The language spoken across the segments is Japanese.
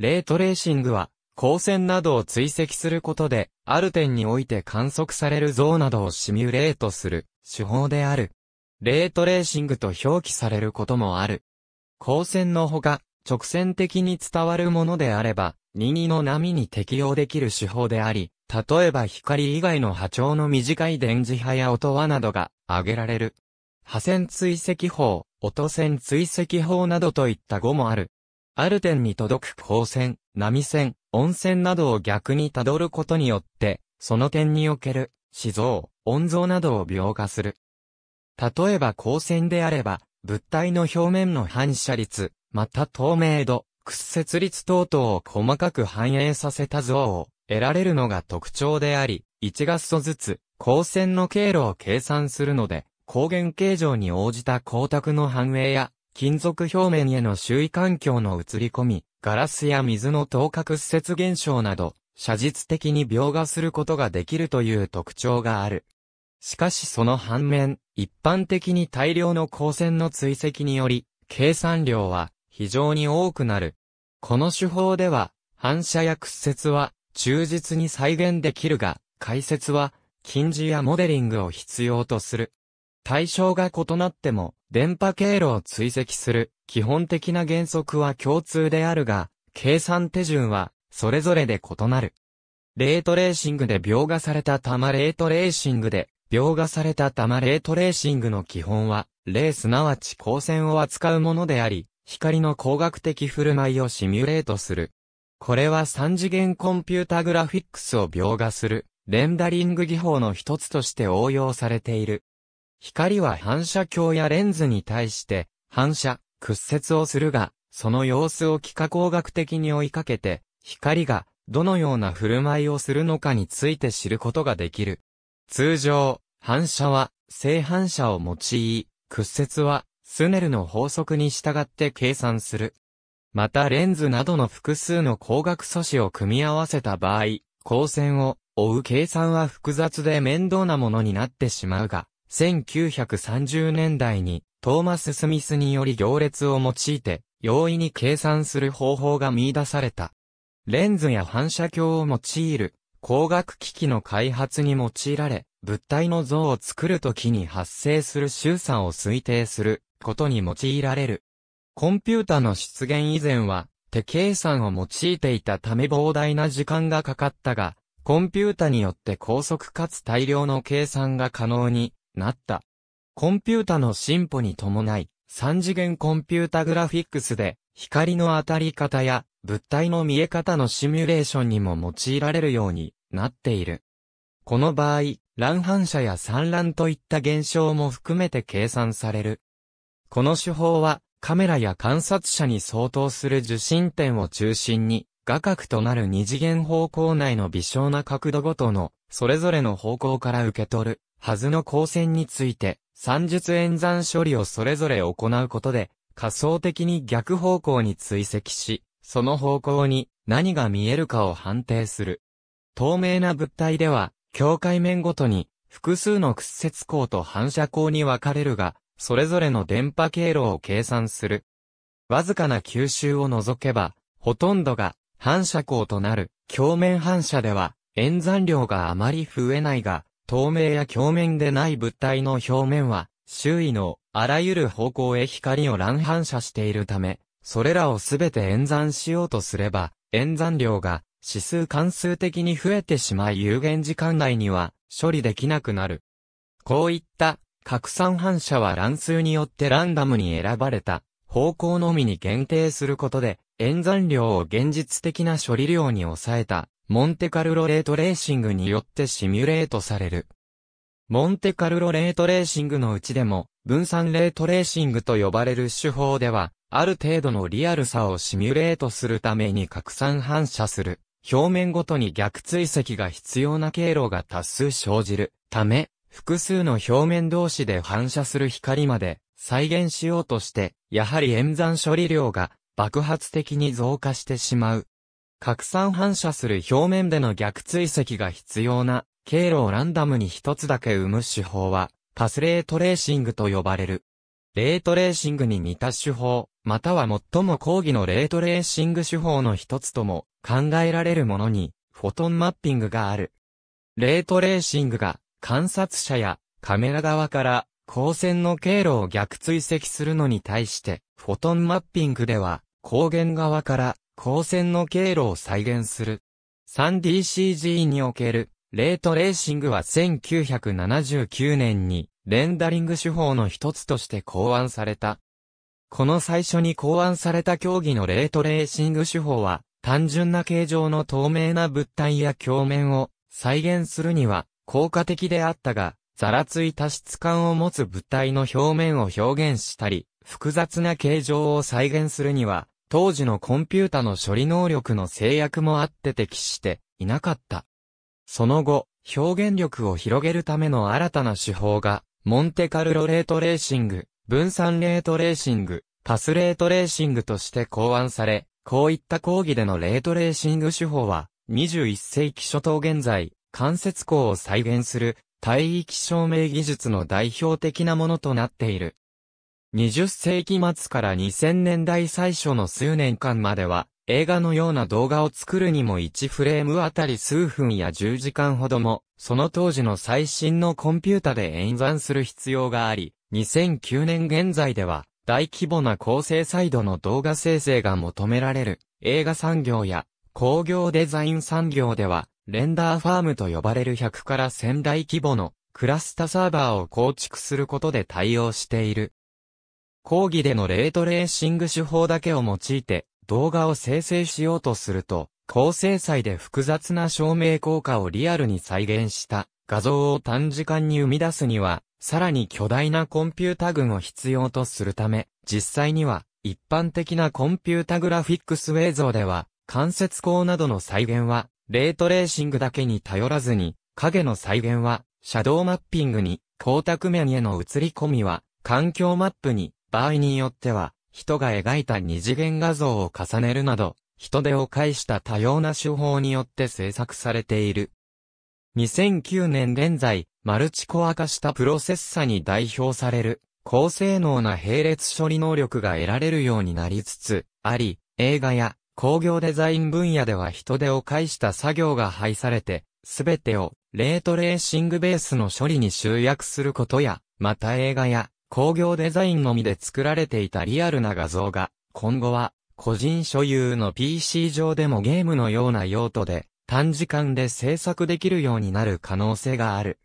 レートレーシングは、光線などを追跡することで、ある点において観測される像などをシミュレートする手法である。レートレーシングと表記されることもある。光線のほか、直線的に伝わるものであれば、2の波に適用できる手法であり、例えば光以外の波長の短い電磁波や音波などが挙げられる。波線追跡法、音線追跡法などといった語もある。アルテンに届く光線、波線、温泉などを逆にたどることによって、その点における、死像、音像などを描画する。例えば光線であれば、物体の表面の反射率、また透明度、屈折率等々を細かく反映させた像を得られるのが特徴であり、1画素ずつ、光線の経路を計算するので、光源形状に応じた光沢の反映や、金属表面への周囲環境の映り込み、ガラスや水の等角施設現象など、写実的に描画することができるという特徴がある。しかしその反面、一般的に大量の光線の追跡により、計算量は非常に多くなる。この手法では、反射や屈折は忠実に再現できるが、解説は、近似やモデリングを必要とする。対象が異なっても、電波経路を追跡する基本的な原則は共通であるが、計算手順はそれぞれで異なる。レートレーシングで描画された玉レートレーシングで描画された玉レートレーシングの基本は、例すなわち光線を扱うものであり、光の光学的振る舞いをシミュレートする。これは3次元コンピュータグラフィックスを描画する、レンダリング技法の一つとして応用されている。光は反射鏡やレンズに対して反射、屈折をするが、その様子を幾何工学的に追いかけて、光がどのような振る舞いをするのかについて知ることができる。通常、反射は正反射を用い、屈折はスネルの法則に従って計算する。またレンズなどの複数の光学素子を組み合わせた場合、光線を追う計算は複雑で面倒なものになってしまうが、1930年代にトーマス・スミスにより行列を用いて容易に計算する方法が見出された。レンズや反射鏡を用いる光学機器の開発に用いられ、物体の像を作るときに発生する周差を推定することに用いられる。コンピュータの出現以前は手計算を用いていたため膨大な時間がかかったが、コンピュータによって高速かつ大量の計算が可能になった。コンピュータの進歩に伴い、三次元コンピュータグラフィックスで、光の当たり方や物体の見え方のシミュレーションにも用いられるようになっている。この場合、乱反射や散乱といった現象も含めて計算される。この手法は、カメラや観察者に相当する受信点を中心に、画角となる二次元方向内の微小な角度ごとの、それぞれの方向から受け取る、はずの光線について、算術演算処理をそれぞれ行うことで、仮想的に逆方向に追跡し、その方向に何が見えるかを判定する。透明な物体では、境界面ごとに複数の屈折光と反射光に分かれるが、それぞれの電波経路を計算する。わずかな吸収を除けば、ほとんどが反射光となる、鏡面反射では、演算量があまり増えないが、透明や鏡面でない物体の表面は、周囲のあらゆる方向へ光を乱反射しているため、それらをすべて演算しようとすれば、演算量が指数関数的に増えてしまい有限時間内には処理できなくなる。こういった拡散反射は乱数によってランダムに選ばれた方向のみに限定することで演算量を現実的な処理量に抑えたモンテカルロレートレーシングによってシミュレートされる。モンテカルロレートレーシングのうちでも、分散レートレーシングと呼ばれる手法では、ある程度のリアルさをシミュレートするために拡散反射する。表面ごとに逆追跡が必要な経路が多数生じるため、複数の表面同士で反射する光まで再現しようとして、やはり演算処理量が爆発的に増加してしまう拡散反射する表面での逆追跡が必要な経路をランダムに一つだけ生む手法は、パスレートレーシングと呼ばれる。レートレーシングに似た手法、または最も講義のレートレーシング手法の一つとも考えられるものに、フォトンマッピングがある。レートレーシングが観察者やカメラ側から光線の経路を逆追跡するのに対して、フォトンマッピングでは光源側から光線の経路を再現する。3DCG におけるレートレーシングは1979年にレンダリング手法の一つとして考案された。この最初に考案された競技のレートレーシング手法は単純な形状の透明な物体や鏡面を再現するには効果的であったが、ざらついた質感を持つ物体の表面を表現したり、複雑な形状を再現するには当時のコンピュータの処理能力の制約もあって適していなかった。その後、表現力を広げるための新たな手法が、モンテカルロレートレーシング、分散レートレーシング、パスレートレーシングとして考案され、こういった講義でのレートレーシング手法は、21世紀初頭現在、関節光を再現する、帯域証明技術の代表的なものとなっている。20世紀末から2000年代最初の数年間までは、映画のような動画を作るにも1フレームあたり数分や10時間ほども、その当時の最新のコンピュータで演算する必要があり、2009年現在では、大規模な構成サイドの動画生成が求められる、映画産業や工業デザイン産業では、レンダーファームと呼ばれる100から1000台規模のクラスタサーバーを構築することで対応している。講義でのレートレーシング手法だけを用いて動画を生成しようとすると、高精細で複雑な照明効果をリアルに再現した画像を短時間に生み出すには、さらに巨大なコンピュータ群を必要とするため、実際には一般的なコンピュータグラフィックス映像では、間接光などの再現は、レートレーシングだけに頼らずに、影の再現は、シャドウマッピングに、光沢面への映り込みは、環境マップに、場合によっては、人が描いた二次元画像を重ねるなど、人手を介した多様な手法によって制作されている。2009年現在、マルチコア化したプロセッサに代表される、高性能な並列処理能力が得られるようになりつつあり、映画や工業デザイン分野では人手を介した作業が配されて、すべてをレートレーシングベースの処理に集約することや、また映画や工業デザインのみで作られていたリアルな画像が、今後は、個人所有の PC 上でもゲームのような用途で、短時間で制作できるようになる可能性がある。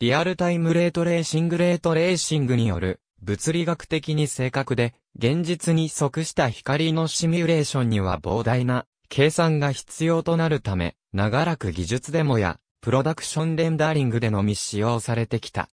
リアルタイムレートレーシングレートレーシングによる、物理学的に正確で、現実に即した光のシミュレーションには膨大な計算が必要となるため、長らく技術デモや、プロダクションレンダリングでのみ使用されてきた。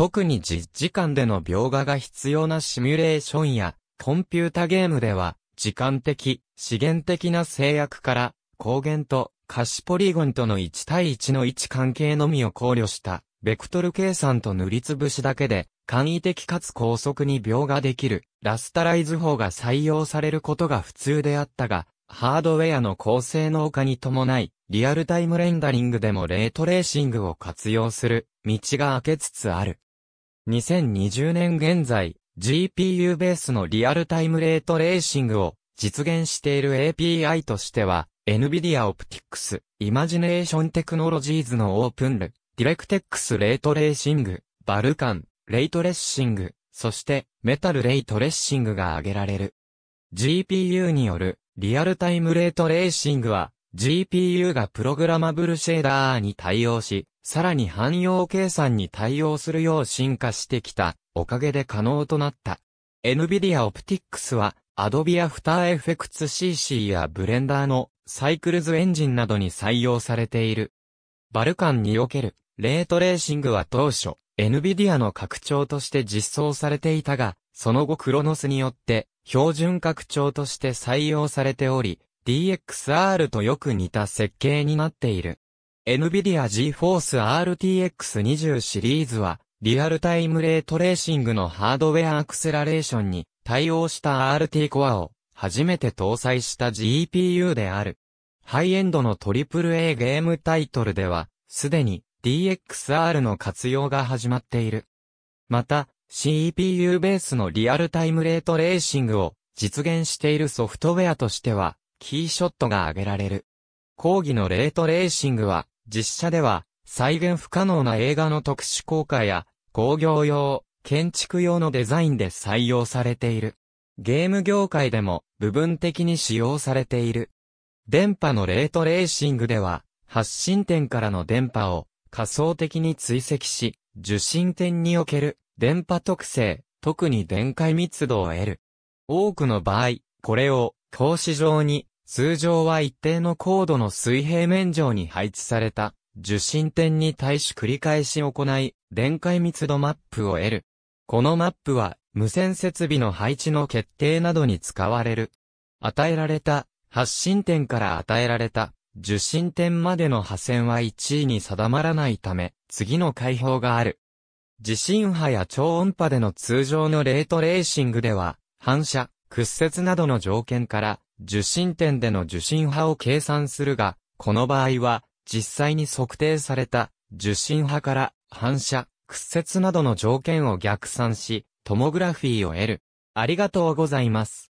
特に実時間での描画が必要なシミュレーションや、コンピュータゲームでは、時間的、資源的な制約から、光源と可視ポリゴンとの1対1の位置関係のみを考慮した、ベクトル計算と塗りつぶしだけで、簡易的かつ高速に描画できる、ラスタライズ法が採用されることが普通であったが、ハードウェアの高性能化に伴い、リアルタイムレンダリングでもレートレーシングを活用する道が開けつつある。2020年現在、GPU ベースのリアルタイムレートレーシングを実現している API としては、NVIDIA Optics Imagination Technologies のオープンル、DirectX レートレーシング、バルカン、レイトレッシング、そしてメタルレイトレッシングが挙げられる。GPU によるリアルタイムレートレーシングは、GPU がプログラマブルシェーダーに対応し、さらに汎用計算に対応するよう進化してきた、おかげで可能となった。NVIDIA Optics は、Adobe After Effects CC や Blender のサイクルズエンジンなどに採用されている。バルカンにおけるレートレーシングは当初、NVIDIA の拡張として実装されていたが、その後クロノスによって標準拡張として採用されており、DXR とよく似た設計になっている。NVIDIA GeForce RTX20 シリーズは、リアルタイムレートレーシングのハードウェアアクセラレーションに対応した RT コアを初めて搭載した GPU である。ハイエンドの AAA ゲームタイトルでは、すでに DXR の活用が始まっている。また、CPU ベースのリアルタイムレートレーシングを実現しているソフトウェアとしては、キーショットが挙げられる。講義のレートレーシングは、実写では、再現不可能な映画の特殊効果や、工業用、建築用のデザインで採用されている。ゲーム業界でも部分的に使用されている。電波のレートレーシングでは、発信点からの電波を仮想的に追跡し、受信点における電波特性、特に電解密度を得る。多くの場合、これを格子状に通常は一定の高度の水平面上に配置された受信点に対し繰り返し行い、電解密度マップを得る。このマップは無線設備の配置の決定などに使われる。与えられた発信点から与えられた受信点までの波線は1位に定まらないため、次の解放がある。地震波や超音波での通常のレートレーシングでは、反射、屈折などの条件から、受信点での受信波を計算するが、この場合は、実際に測定された受信波から反射、屈折などの条件を逆算し、トモグラフィーを得る。ありがとうございます。